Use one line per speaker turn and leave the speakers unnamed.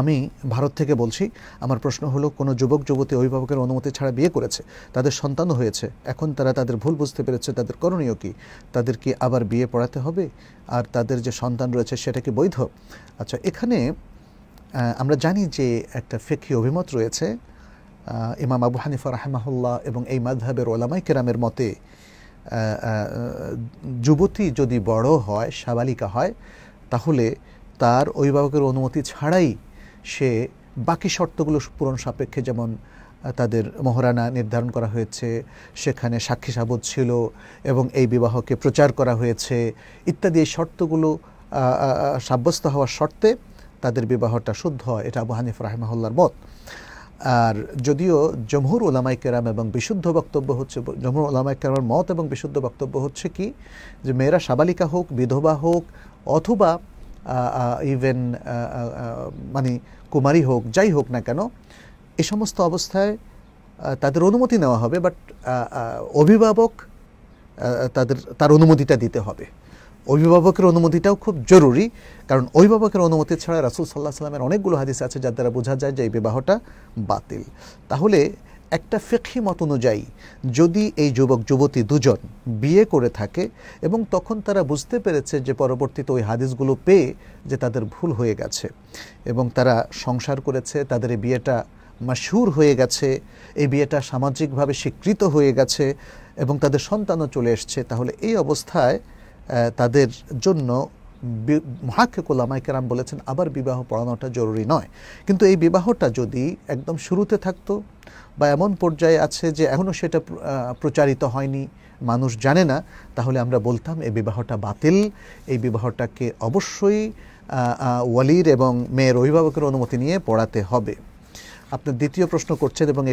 আমি ভারত থেকে বলছি আমার প্রশ্ন হলো কোনো যুবক যুবতী অভিভাবকের অনুমতি ছাড়া বিয়ে করেছে তাদের সন্তানও হয়েছে এখন তারা তাদের ভুল বুঝতে পেরেছে তাদের করণীয় কি তাদের কি আবার বিয়ে পড়াতে হবে আর তাদের যে সন্তান রয়েছে সেটা কি বৈধ আচ্ছা এখানে আমরা জানি যে একটা ফেকি অভিমত রয়েছে ইমাম আবু হানিফা রাহেমাহুল্লাহ এবং এই মাধবের ওলামাই কেরামের মতে যুবতী যদি বড় হয় সাবালিকা হয় তাহলে তার অভিভাবকের অনুমতি ছাড়াই সে বাকি শর্তগুলো পূরণ সাপেক্ষে যেমন তাদের মহারানা নির্ধারণ করা হয়েছে সেখানে সাক্ষী সাবধ ছিল এবং এই বিবাহকে প্রচার করা হয়েছে ইত্যাদি এই শর্তগুলো সাব্যস্ত হওয়ার শর্তে তাদের বিবাহটা শুদ্ধ হয় এটা আবু হানিফ রাহেমাহুল্লার মত আর যদিও জমহুর ওলামাই কেরাম এবং বিশুদ্ধ বক্তব্য হচ্ছে জমহুর ওলামাই কেরামের মত এবং বিশুদ্ধ বক্তব্য হচ্ছে কি যে মেয়েরা সাবালিকা হোক বিধবা হোক অথবা ইভেন মানে কুমারী হোক যাই হোক না কেন এ সমস্ত অবস্থায় তাদের অনুমতি নেওয়া হবে বাট অভিভাবক তাদের তার অনুমতিটা দিতে হবে অভিভাবকের অনুমতিটাও খুব জরুরি কারণ অভিভাবকের অনুমতি ছাড়া রাসুল সাল্লাহ সাল্লামের অনেকগুলো হাদিস আছে যার দ্বারা বোঝা যায় যে এই বিবাহটা বাতিল তাহলে একটা ফেকি মত অনুযায়ী যদি এই যুবক যুবতী দুজন বিয়ে করে থাকে এবং তখন তারা বুঝতে পেরেছে যে পরবর্তীতে ওই হাদিসগুলো পেয়ে যে তাদের ভুল হয়ে গেছে এবং তারা সংসার করেছে তাদের এই বিয়েটা মাসুর হয়ে গেছে এই বিয়েটা সামাজিকভাবে স্বীকৃত হয়ে গেছে এবং তাদের সন্তানও চলে এসছে তাহলে এই অবস্থায় তাদের জন্য কোলামাই কেরাম বলেছেন আবার বিবাহ পড়ানোটা জরুরি নয় কিন্তু এই বিবাহটা যদি একদম শুরুতে থাকতো বা এমন পর্যায়ে আছে যে এখনও সেটা প্রচারিত হয়নি মানুষ জানে না তাহলে আমরা বলতাম এই বিবাহটা বাতিল এই বিবাহটাকে অবশ্যই ওয়ালির এবং মেয়ের অভিভাবকের অনুমতি নিয়ে পড়াতে হবে আপনার দ্বিতীয় প্রশ্ন করছেন এবং